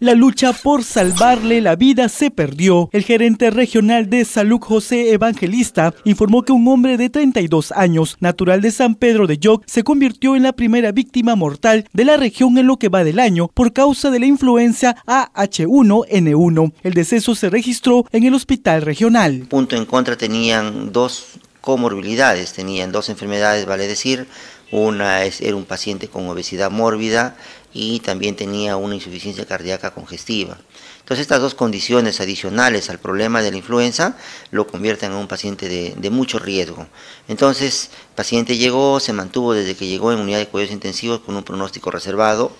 La lucha por salvarle la vida se perdió. El gerente regional de Salud José Evangelista informó que un hombre de 32 años, natural de San Pedro de Yoc, se convirtió en la primera víctima mortal de la región en lo que va del año por causa de la influenza AH1N1. El deceso se registró en el hospital regional. Punto en contra tenían dos comorbilidades. Tenían dos enfermedades, vale decir, una era un paciente con obesidad mórbida y también tenía una insuficiencia cardíaca congestiva. Entonces estas dos condiciones adicionales al problema de la influenza lo convierten en un paciente de, mucho riesgo. Entonces paciente llegó, se mantuvo desde que llegó en unidad de cuidados intensivos con un pronóstico reservado,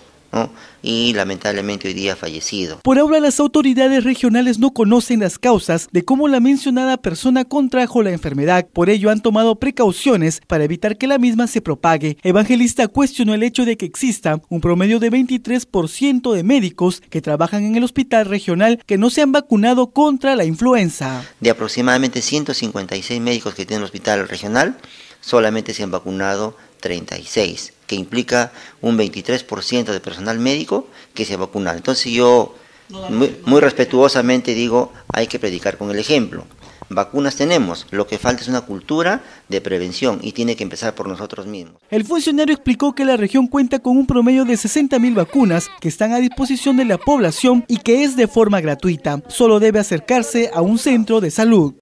y lamentablemente hoy día ha fallecido. Por ahora las autoridades regionales no conocen las causas de cómo la mencionada persona contrajo la enfermedad, por ello han tomado precauciones para evitar que la misma se propague. Evangelista cuestionó el hecho de que exista un promedio de 23% de médicos que trabajan en el hospital regional que no se han vacunado contra la influenza. De aproximadamente 156 médicos que tienen el hospital regional, solamente se han vacunado 36 que implica un 23% de personal médico que se vacuna. Entonces yo muy, muy, respetuosamente digo, hay que predicar con el ejemplo. Vacunas tenemos, lo que falta es una cultura de prevención y tiene que empezar por nosotros mismos. El funcionario explicó que la región cuenta con un promedio de 60.000 vacunas que están a disposición de la población y que es de forma gratuita. Solo debe acercarse a un centro de salud.